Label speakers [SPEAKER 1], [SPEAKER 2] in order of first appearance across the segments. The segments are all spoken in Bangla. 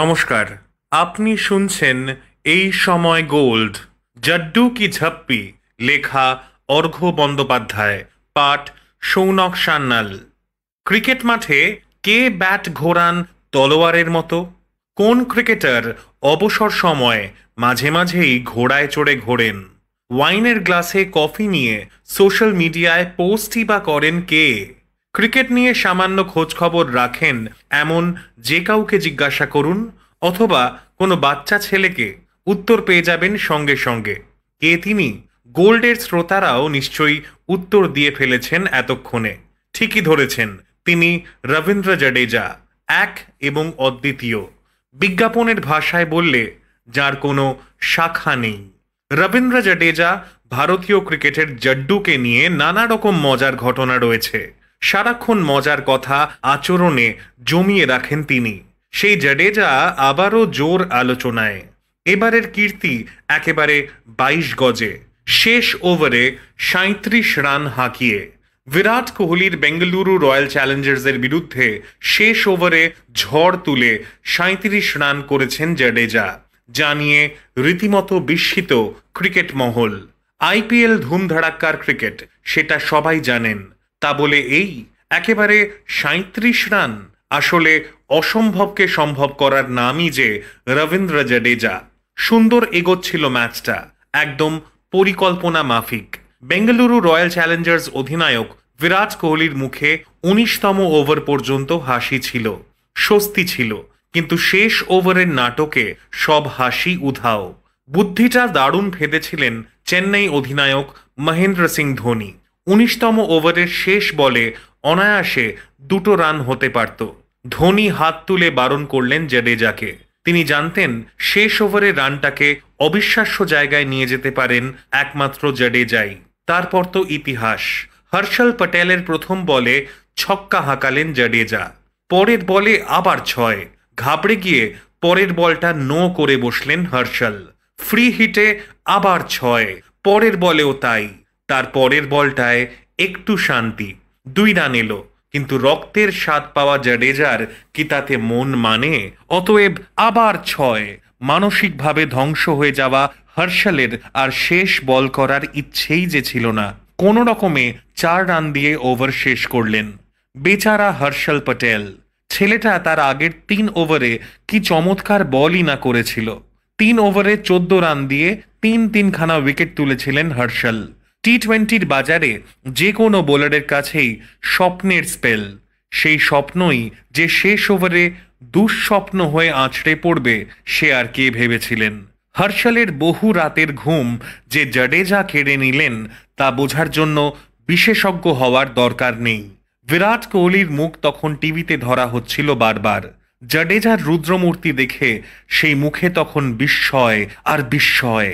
[SPEAKER 1] নমস্কার আপনি শুনছেন এই সময় গোল্ড জাড্ডু কি ঝাপ্পি লেখা অর্ঘ্য বন্দ্যোপাধ্যায় পাঠ সৌনক সান্যাল ক্রিকেট মাঠে কে ব্যাট ঘোরান তলোয়ারের মতো কোন ক্রিকেটার অবসর সময়ে মাঝে মাঝেই ঘোড়ায় চড়ে ঘোরেন ওয়াইনের গ্লাসে কফি নিয়ে সোশ্যাল মিডিয়ায় পোস্টই বা করেন কে ক্রিকেট নিয়ে সামান্য খোঁজখবর রাখেন এমন যে কাউকে জিজ্ঞাসা করুন অথবা কোনো বাচ্চা ছেলেকে উত্তর পেয়ে যাবেন সঙ্গে সঙ্গে কে তিনি গোল্ডের শ্রোতারাও নিশ্চয়ই উত্তর দিয়ে ফেলেছেন এতক্ষণে ঠিকই ধরেছেন তিনি রবীন্দ্র জাডেজা এক এবং অদ্বিতীয় বিজ্ঞাপনের ভাষায় বললে যার কোনো শাখা নেই রবীন্দ্র জাডেজা ভারতীয় ক্রিকেটের জড্ডুকে নিয়ে নানা রকম মজার ঘটনা রয়েছে সারাক্ষণ মজার কথা আচরণে জমিয়ে রাখেন তিনি সেই জাডেজা আবারও জোর আলোচনায় এবারের কীর্তি একেবারে বাইশ গজে শেষ ওভারে সাঁত্রিশ রান হাঁকিয়ে বিরাট কোহলির বেঙ্গালুরু রয়্যাল চ্যালেঞ্জার্সের বিরুদ্ধে শেষ ওভারে ঝড় তুলে সাঁত্রিশ রান করেছেন জাডেজা জানিয়ে রীতিমতো বিস্মিত ক্রিকেট মহল আইপিএল ধুমধাড়াক্কার ক্রিকেট সেটা সবাই জানেন তা বলে এই একেবারে সাঁত্রিশ রান আসলে অসম্ভবকে সম্ভব করার নামই যে রবীন্দ্র জাডেজা সুন্দর এগোচ্ছিল ম্যাচটা একদম পরিকল্পনা মাফিক বেঙ্গালুরু রয়্যাল চ্যালেঞ্জার্স অধিনায়ক বিরাট কোহলির মুখে উনিশতম ওভার পর্যন্ত হাসি ছিল স্বস্তি ছিল কিন্তু শেষ ওভারের নাটকে সব হাসি উধাও বুদ্ধিটা দারুণ ফেদেছিলেন চেন্নাই অধিনায়ক মহেন্দ্র সিং ধোনি উনিশতম ওভারের শেষ বলে অনায়াসে দুটো রান হতে পারত ধোনি হাত তুলে বারণ করলেন জাডেজাকে তিনি জানতেন শেষ ওভারে রানটাকে অবিশ্বাস্য জায়গায় নিয়ে যেতে পারেন একমাত্র জাডেজাই তারপর তো ইতিহাস হর্ষল প্যাটেলের প্রথম বলে ছক্কা হাঁকালেন জাডেজা পরের বলে আবার ছয় ঘাবড়ে গিয়ে পরের বলটা নো করে বসলেন হর্ষল ফ্রি হিটে আবার ছয় পরের বলেও তাই তার পরের বলটায় একটু শান্তি দুই রান এলো কিন্তু রক্তের স্বাদ পাওয়া জাডেজার কি তাতে মন মানে অতএব আবার ছয় মানসিকভাবে ধ্বংস হয়ে যাওয়া হর্ষলের আর শেষ বল করার ইচ্ছেই যে ছিল না কোন রকমে চার রান দিয়ে ওভার শেষ করলেন বেচারা হর্ষল প্যাটেল ছেলেটা তার আগের তিন ওভারে কি চমৎকার বলই না করেছিল তিন ওভারে চোদ্দ রান দিয়ে তিন তিনখানা উইকেট তুলেছিলেন হর্ষল টি টোয়েন্টির বাজারে যে কোনো বোলারের কাছেই স্বপ্নের স্পেল সেই স্বপ্নই যে শেষ ওভারে দুঃস্বপ্ন হয়ে আঁচড়ে পড়বে সে আর কে ভেবেছিলেন হর্ষলের বহু রাতের ঘুম যে জাডেজা কেড়ে নিলেন তা বোঝার জন্য বিশেষজ্ঞ হওয়ার দরকার নেই বিরাট কোহলির মুখ তখন টিভিতে ধরা হচ্ছিল বারবার জাডেজার রুদ্রমূর্তি দেখে সেই মুখে তখন বিস্ময় আর বিস্ময়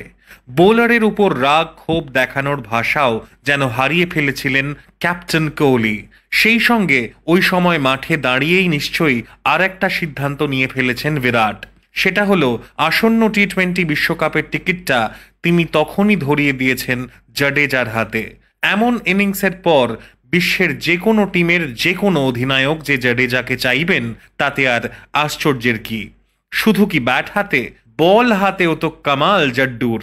[SPEAKER 1] বোলারের উপর রাগ ক্ষোভ দেখানোর ভাষাও যেন হারিয়ে ফেলেছিলেন ক্যাপ্টেন কোহলি সেই সঙ্গে ওই সময় মাঠে দাঁড়িয়েই নিশ্চয়ই আর একটা সিদ্ধান্ত নিয়ে ফেলেছেন বিরাট সেটা হলো আসন্ন টি টোয়েন্টি বিশ্বকাপের টিকিটটা তিনি তখনই ধরিয়ে দিয়েছেন জাডেজার হাতে এমন ইনিংসের পর বিশ্বের যে কোনো টিমের যে কোনো অধিনায়ক যে জাডেজাকে চাইবেন তাতে আর আশ্চর্যের কি শুধু কি ব্যাট হাতে বল হাতেও তো কামাল জাড্ডুর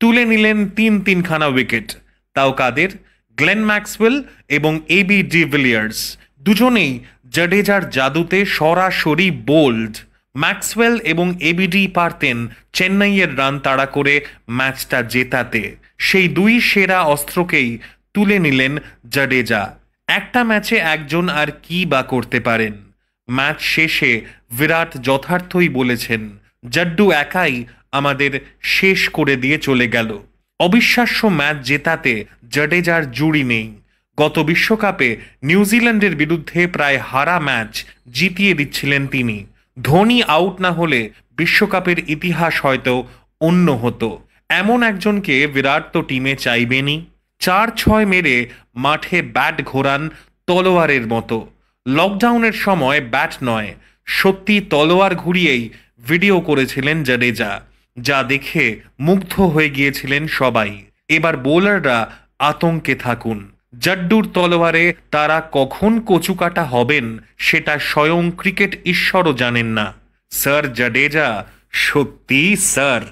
[SPEAKER 1] তুলে নিলেন তিন তিনখানা উইকেট তাও কাদের গ্লেন ম্যাক্সওয়েল এবং এবি ডিভিলিয়ার্স দুজনেই জাডেজার জাদুতে সরাসরি বোল্ড ম্যাক্সওয়েল এবং এবিডি পারতেন চেন্নাইয়ের রান তাড়া করে ম্যাচটা জেতাতে সেই দুই সেরা অস্ত্রকেই তুলে নিলেন জাডেজা একটা ম্যাচে একজন আর কি বা করতে পারেন ম্যাচ শেষে বিরাট যথার্থই বলেছেন জাড্ডু একাই আমাদের শেষ করে দিয়ে চলে গেল অবিশ্বাস্য ম্যাচ জেতাতে জাডেজার জুড়ি নেই গত বিশ্বকাপে নিউজিল্যান্ডের বিরুদ্ধে প্রায় হারা ম্যাচ জিতিয়ে দিচ্ছিলেন তিনি ধোনি আউট না হলে বিশ্বকাপের ইতিহাস হয়তো অন্য হতো এমন একজনকে বিরাট তো টিমে চাইবেনি চার ছয় মেরে মাঠে ব্যাট ঘোরান তলোয়ারের মতো লকডাউনের সময় ব্যাট নয় সত্যি তলোয়ার ঘুরিয়েই ভিডিও করেছিলেন জাডেজা যা দেখে মুগ্ধ হয়ে গিয়েছিলেন সবাই এবার বোলাররা আতঙ্কে থাকুন জাড্ডুর তলোয়ারে তারা কখন কচুকাটা হবেন সেটা স্বয়ং ক্রিকেট ঈশ্বরও জানেন না স্যার জাডেজা সত্যি স্যার